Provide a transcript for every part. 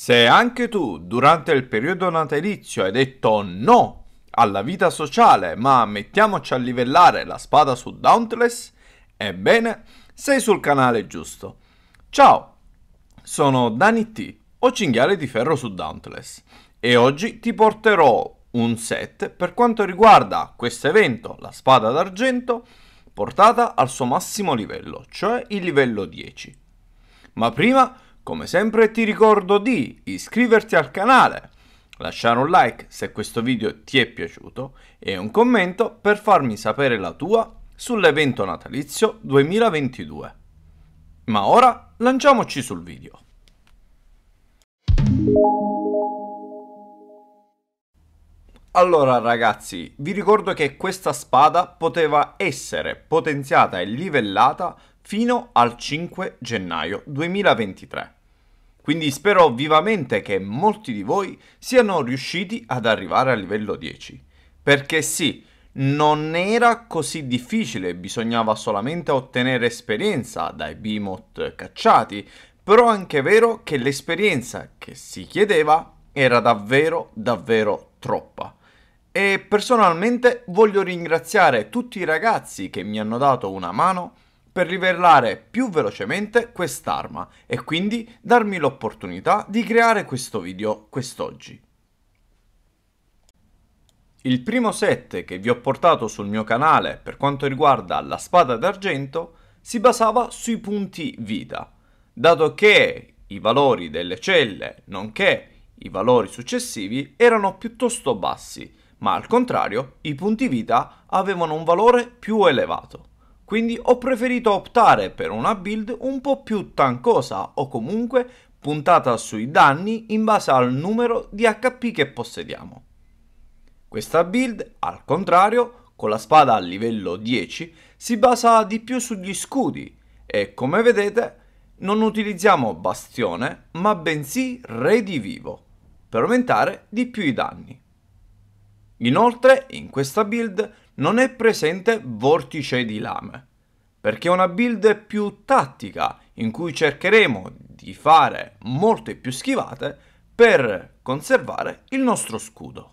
Se anche tu durante il periodo natalizio hai detto no alla vita sociale ma mettiamoci a livellare la spada su Dauntless, ebbene sei sul canale giusto. Ciao, sono Dani T o Cinghiale di Ferro su Dauntless e oggi ti porterò un set per quanto riguarda questo evento, la spada d'argento, portata al suo massimo livello, cioè il livello 10. Ma prima come sempre ti ricordo di iscriverti al canale, lasciare un like se questo video ti è piaciuto e un commento per farmi sapere la tua sull'evento natalizio 2022. Ma ora lanciamoci sul video. Allora ragazzi, vi ricordo che questa spada poteva essere potenziata e livellata fino al 5 gennaio 2023. Quindi spero vivamente che molti di voi siano riusciti ad arrivare al livello 10. Perché sì, non era così difficile, bisognava solamente ottenere esperienza dai bimot cacciati, però è anche vero che l'esperienza che si chiedeva era davvero, davvero troppa. E personalmente voglio ringraziare tutti i ragazzi che mi hanno dato una mano per livellare più velocemente quest'arma e quindi darmi l'opportunità di creare questo video quest'oggi. Il primo set che vi ho portato sul mio canale per quanto riguarda la spada d'argento si basava sui punti vita, dato che i valori delle celle, nonché i valori successivi, erano piuttosto bassi, ma al contrario i punti vita avevano un valore più elevato quindi ho preferito optare per una build un po' più tancosa o comunque puntata sui danni in base al numero di HP che possediamo. Questa build, al contrario, con la spada a livello 10, si basa di più sugli scudi e come vedete non utilizziamo bastione ma bensì redivivo per aumentare di più i danni. Inoltre in questa build non è presente vortice di lame, perché è una build più tattica in cui cercheremo di fare molte più schivate per conservare il nostro scudo.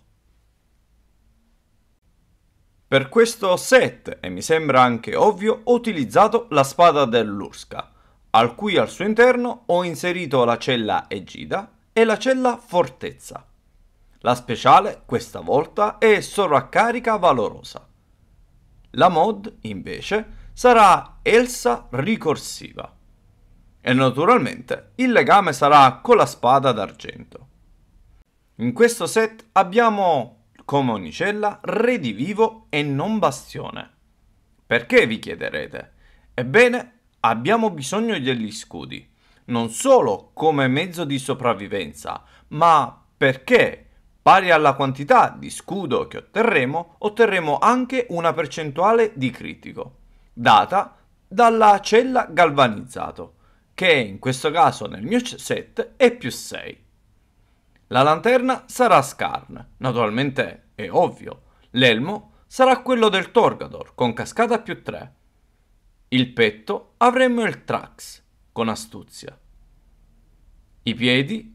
Per questo set, e mi sembra anche ovvio, ho utilizzato la spada dell'Ursca, al cui al suo interno ho inserito la cella Egida e la cella Fortezza. La speciale, questa volta, è sovraccarica valorosa. La mod, invece, sarà Elsa ricorsiva. E naturalmente il legame sarà con la spada d'argento. In questo set abbiamo come unicella redivivo e non bastione. Perché vi chiederete? Ebbene, abbiamo bisogno degli scudi, non solo come mezzo di sopravvivenza, ma perché Pari alla quantità di scudo che otterremo, otterremo anche una percentuale di critico, data dalla cella galvanizzato, che in questo caso nel mio set è più 6. La lanterna sarà Scarn, naturalmente è ovvio. L'elmo sarà quello del Torgador, con cascata più 3. Il petto avremo il Trax, con astuzia. I piedi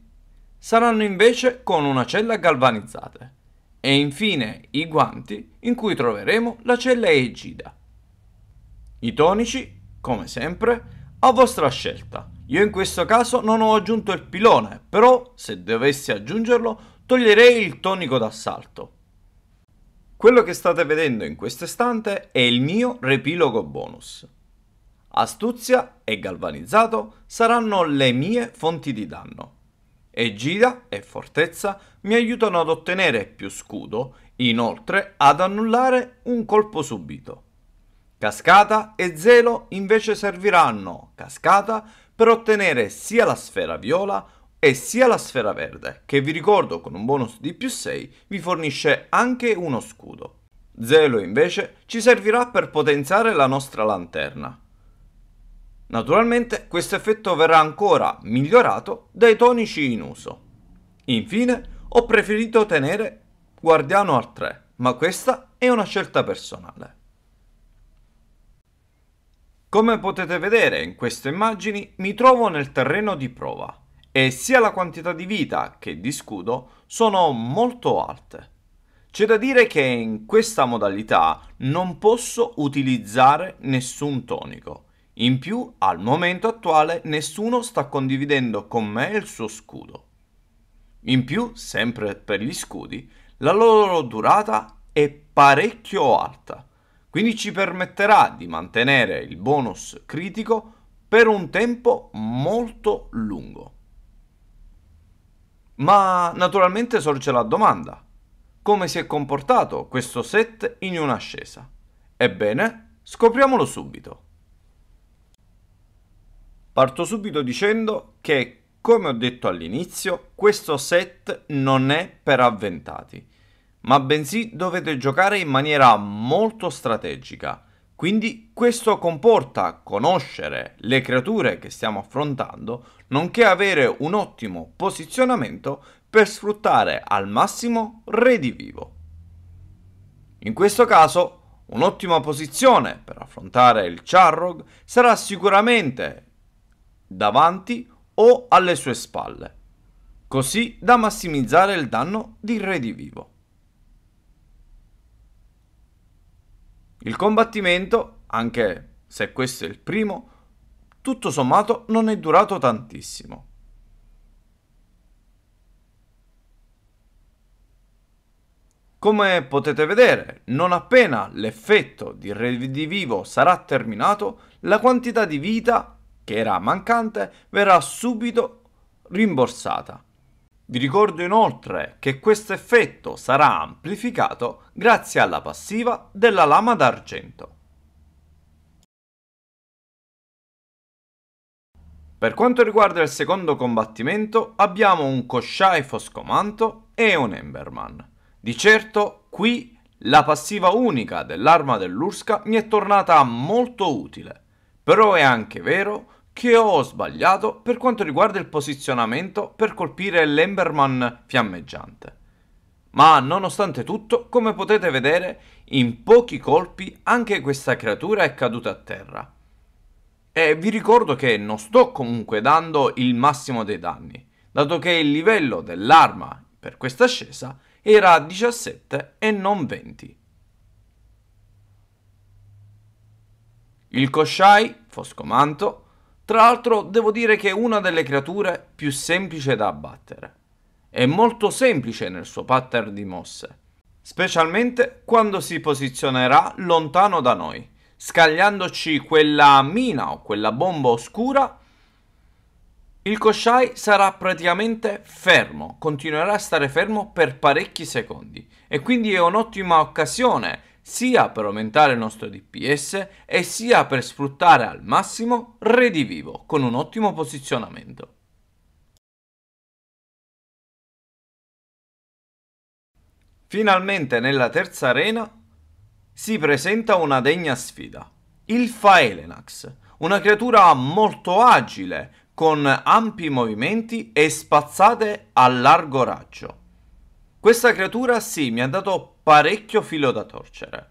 saranno invece con una cella galvanizzata e infine i guanti in cui troveremo la cella egida. I tonici, come sempre, a vostra scelta. Io in questo caso non ho aggiunto il pilone, però se dovessi aggiungerlo toglierei il tonico d'assalto. Quello che state vedendo in questo istante è il mio repilogo bonus. Astuzia e galvanizzato saranno le mie fonti di danno e Egida e Fortezza mi aiutano ad ottenere più scudo, inoltre ad annullare un colpo subito. Cascata e Zelo invece serviranno, cascata, per ottenere sia la sfera viola e sia la sfera verde, che vi ricordo con un bonus di più 6 vi fornisce anche uno scudo. Zelo invece ci servirà per potenziare la nostra lanterna. Naturalmente questo effetto verrà ancora migliorato dai tonici in uso. Infine ho preferito tenere Guardiano al 3, ma questa è una scelta personale. Come potete vedere in queste immagini mi trovo nel terreno di prova e sia la quantità di vita che di scudo sono molto alte. C'è da dire che in questa modalità non posso utilizzare nessun tonico in più, al momento attuale nessuno sta condividendo con me il suo scudo. In più, sempre per gli scudi, la loro durata è parecchio alta, quindi ci permetterà di mantenere il bonus critico per un tempo molto lungo. Ma naturalmente sorge la domanda, come si è comportato questo set in un'ascesa? Ebbene, scopriamolo subito. Parto subito dicendo che, come ho detto all'inizio, questo set non è per avventati, ma bensì dovete giocare in maniera molto strategica. Quindi questo comporta conoscere le creature che stiamo affrontando, nonché avere un ottimo posizionamento per sfruttare al massimo redivivo. In questo caso, un'ottima posizione per affrontare il Charrog sarà sicuramente davanti o alle sue spalle, così da massimizzare il danno di redivivo. Il combattimento, anche se questo è il primo, tutto sommato non è durato tantissimo. Come potete vedere, non appena l'effetto di redivivo sarà terminato, la quantità di vita che era mancante verrà subito rimborsata. Vi ricordo inoltre che questo effetto sarà amplificato grazie alla passiva della lama d'argento. Per quanto riguarda il secondo combattimento abbiamo un Koshai Foscomanto e un Emberman. Di certo qui la passiva unica dell'arma dell'Urska mi è tornata molto utile, però è anche vero che ho sbagliato per quanto riguarda il posizionamento per colpire l'Emberman fiammeggiante. Ma nonostante tutto, come potete vedere, in pochi colpi anche questa creatura è caduta a terra. E vi ricordo che non sto comunque dando il massimo dei danni, dato che il livello dell'arma per questa ascesa era 17 e non 20. Il Koshai, Foscomanto, tra l'altro devo dire che è una delle creature più semplice da abbattere. È molto semplice nel suo pattern di mosse, specialmente quando si posizionerà lontano da noi, scagliandoci quella mina o quella bomba oscura il Koshai sarà praticamente fermo, continuerà a stare fermo per parecchi secondi e quindi è un'ottima occasione sia per aumentare il nostro DPS e sia per sfruttare al massimo Redivivo con un ottimo posizionamento. Finalmente nella terza arena si presenta una degna sfida, il Faelenax, una creatura molto agile con ampi movimenti e spazzate a largo raggio. Questa creatura sì, mi ha dato parecchio filo da torcere.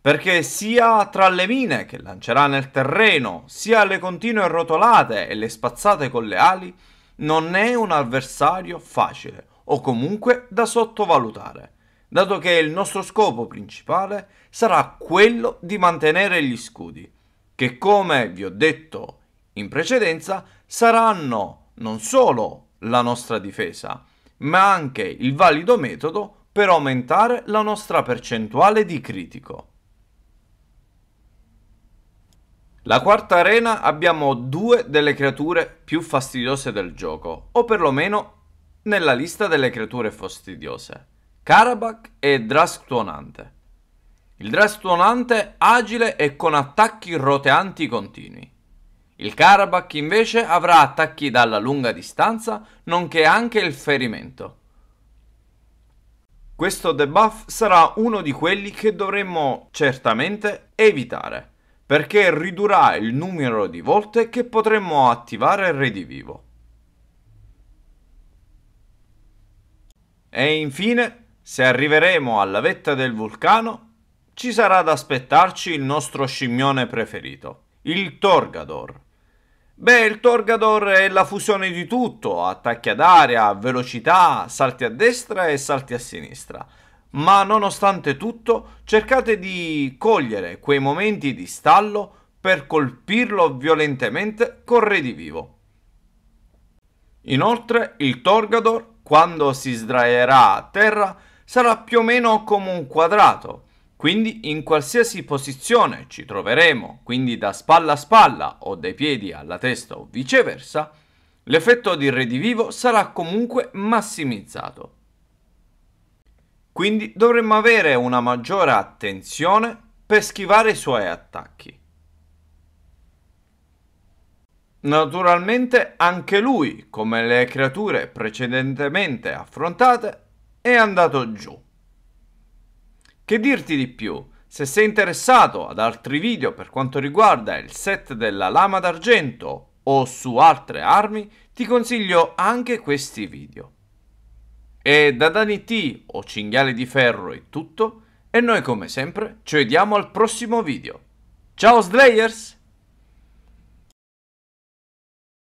Perché sia tra le mine che lancerà nel terreno, sia le continue rotolate e le spazzate con le ali, non è un avversario facile o comunque da sottovalutare, dato che il nostro scopo principale sarà quello di mantenere gli scudi, che come vi ho detto in precedenza saranno non solo la nostra difesa, ma anche il valido metodo per aumentare la nostra percentuale di critico. La quarta arena abbiamo due delle creature più fastidiose del gioco, o perlomeno nella lista delle creature fastidiose, Karabakh e Drask Tuonante. Il Drask Tuonante agile e con attacchi roteanti continui. Il Karabakh invece avrà attacchi dalla lunga distanza, nonché anche il ferimento. Questo debuff sarà uno di quelli che dovremmo certamente evitare, perché ridurrà il numero di volte che potremmo attivare il redivivo. E infine, se arriveremo alla vetta del vulcano, ci sarà da aspettarci il nostro scimmione preferito, il Torgador. Beh, il Torgador è la fusione di tutto, attacchi ad aria, velocità, salti a destra e salti a sinistra. Ma nonostante tutto, cercate di cogliere quei momenti di stallo per colpirlo violentemente con redivivo. Inoltre, il Torgador, quando si sdraierà a terra, sarà più o meno come un quadrato, quindi in qualsiasi posizione ci troveremo, quindi da spalla a spalla o dai piedi alla testa o viceversa, l'effetto di redivivo sarà comunque massimizzato. Quindi dovremmo avere una maggiore attenzione per schivare i suoi attacchi. Naturalmente anche lui, come le creature precedentemente affrontate, è andato giù. Che dirti di più? Se sei interessato ad altri video per quanto riguarda il set della lama d'argento o su altre armi, ti consiglio anche questi video. E da Dani T o Cinghiale di Ferro è tutto, e noi come sempre ci vediamo al prossimo video. Ciao Slayers!